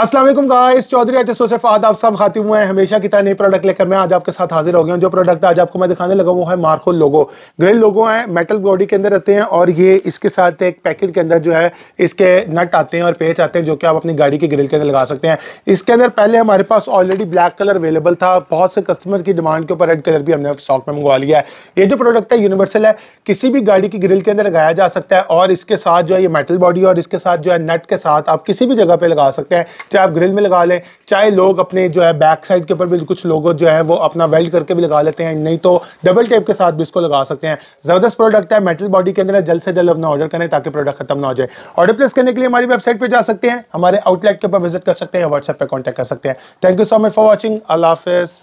Aslam guys Chaudhary एटोसोसेफ आज आप सब खाते हुए हैं हमेशा की तरह नए प्रोडक्ट लेकर मैं आज आपके साथ हाजिर हो गया हूँ जो प्रोडक्ट आज आपको मैं दिखाने लगा वो है मार्कोल लोगो ग्रिल लोगो है मेटल बॉडी के अंदर रहते हैं और ये इसके साथ एक पैकेट के अंदर जो है इसके नट आते हैं और पेच आते हैं जो कि आप अपनी गाड़ी के ग्रिल के अंदर लगा सकते हैं इसके अंदर पहले हमारे पास ऑलरेडी ब्लैक कलर अवेलेबल था बहुत से कस्टमर की डिमांड के ऊपर रेड कलर भी हमने स्टॉक में मंगवा लिया है ये जो प्रोडक्ट है यूनिवर्सल है किसी भी गाड़ी की ग्रिल के अंदर लगाया जा सकता है और इसके साथ जो है ये मेटल बॉडी और इसके साथ जो है नट के साथ आप किसी भी जगह पर लगा सकते हैं चाहे आप ग्रिल में लगा लें चाहे लोग अपने जो है बैक साइड के ऊपर भी कुछ लोगों जो है वो अपना वेल्ड करके भी लगा लेते हैं नहीं तो डबल टेप के साथ भी इसको लगा सकते हैं ज़बरदस्त प्रोडक्ट है मेटल बॉडी के अंदर जल्द से जल्द अपना ऑर्डर करें ताकि प्रोडक्ट खत्म ना हो जाए ऑर्डर प्लेस करने के लिए हमारी वेबसाइट पर जा सकते हैं हमारे आउटलेट के ऊपर विजिट कर सकते हैं व्हाट्सएप पर कॉन्टैक्ट कर सकते हैं thank you so much for watching Allah हाफिज़